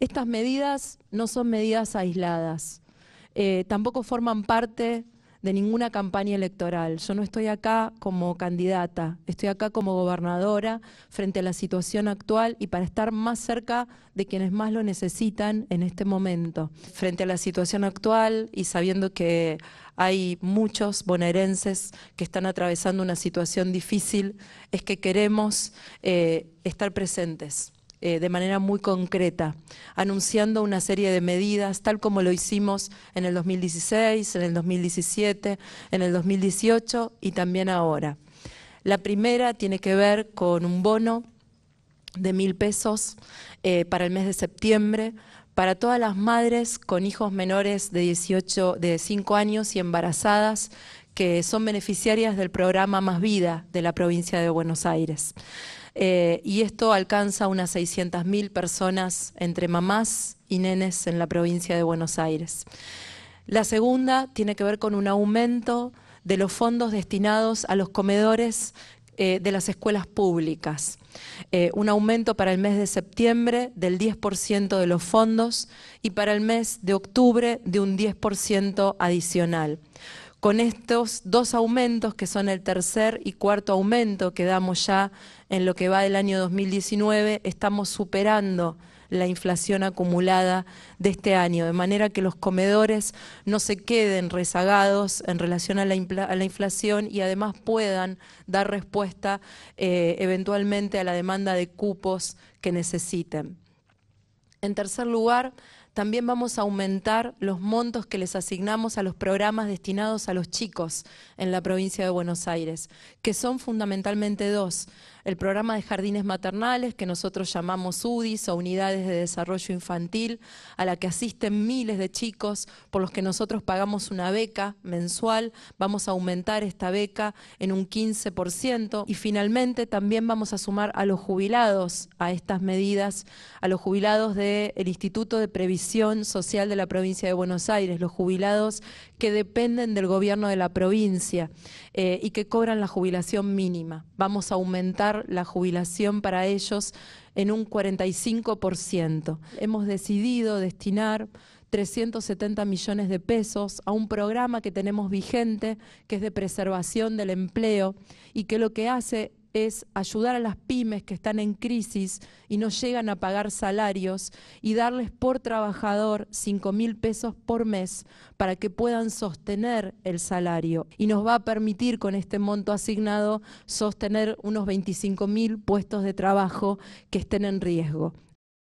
Estas medidas no son medidas aisladas, eh, tampoco forman parte de ninguna campaña electoral. Yo no estoy acá como candidata, estoy acá como gobernadora frente a la situación actual y para estar más cerca de quienes más lo necesitan en este momento. Frente a la situación actual y sabiendo que hay muchos bonaerenses que están atravesando una situación difícil, es que queremos eh, estar presentes. Eh, de manera muy concreta, anunciando una serie de medidas, tal como lo hicimos en el 2016, en el 2017, en el 2018 y también ahora. La primera tiene que ver con un bono de mil pesos eh, para el mes de septiembre para todas las madres con hijos menores de 18, de 5 años y embarazadas que son beneficiarias del programa Más Vida de la provincia de Buenos Aires. Eh, y esto alcanza unas 600.000 personas entre mamás y nenes en la provincia de Buenos Aires. La segunda tiene que ver con un aumento de los fondos destinados a los comedores eh, de las escuelas públicas, eh, un aumento para el mes de septiembre del 10% de los fondos y para el mes de octubre de un 10% adicional. Con estos dos aumentos, que son el tercer y cuarto aumento que damos ya en lo que va del año 2019, estamos superando la inflación acumulada de este año, de manera que los comedores no se queden rezagados en relación a la, inflación y además puedan dar respuesta eh, eventualmente a la demanda de cupos que necesiten. En tercer lugar, también vamos a aumentar los montos que les asignamos a los programas destinados a los chicos en la provincia de Buenos Aires, que son fundamentalmente dos. El programa de jardines maternales, que nosotros llamamos UDIs o Unidades de Desarrollo Infantil, a la que asisten miles de chicos, por los que nosotros pagamos una beca mensual, vamos a aumentar esta beca en un 15% y finalmente también vamos a sumar a los jubilados a estas medidas, a los jubilados del Instituto de Previsión social de la provincia de Buenos Aires, los jubilados que dependen del gobierno de la provincia eh, y que cobran la jubilación mínima. Vamos a aumentar la jubilación para ellos en un 45%. Hemos decidido destinar 370 millones de pesos a un programa que tenemos vigente, que es de preservación del empleo y que lo que hace es ayudar a las pymes que están en crisis y no llegan a pagar salarios y darles por trabajador cinco mil pesos por mes para que puedan sostener el salario. Y nos va a permitir con este monto asignado sostener unos 25.000 mil puestos de trabajo que estén en riesgo.